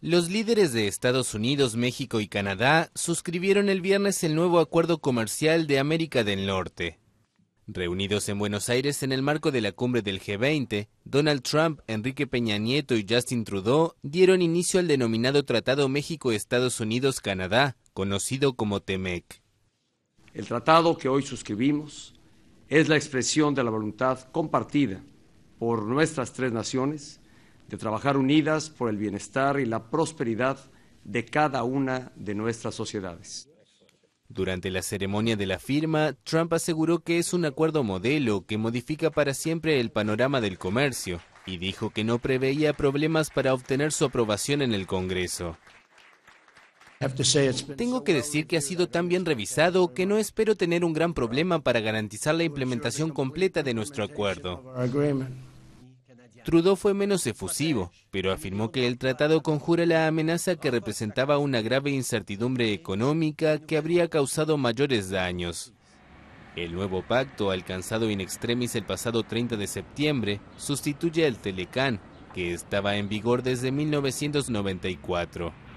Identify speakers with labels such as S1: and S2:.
S1: Los líderes de Estados Unidos, México y Canadá suscribieron el viernes el nuevo acuerdo comercial de América del Norte. Reunidos en Buenos Aires en el marco de la cumbre del G20, Donald Trump, Enrique Peña Nieto y Justin Trudeau dieron inicio al denominado Tratado México-Estados
S2: Unidos-Canadá, conocido como TEMEC. El tratado que hoy suscribimos es la expresión de la voluntad compartida por nuestras tres naciones de trabajar unidas por el bienestar y la prosperidad de cada una de nuestras sociedades. Durante la ceremonia de la firma, Trump
S1: aseguró que es un acuerdo modelo que modifica para siempre el panorama del comercio y dijo que no preveía problemas para obtener su aprobación en el Congreso. Tengo que decir que ha sido tan bien revisado que no espero tener un gran problema para garantizar la implementación completa de nuestro acuerdo. Trudeau fue menos efusivo, pero afirmó que el tratado conjura la amenaza que representaba una grave incertidumbre económica que habría causado mayores daños. El nuevo pacto, alcanzado in extremis el pasado 30 de septiembre, sustituye al Telecán, que estaba en vigor desde 1994.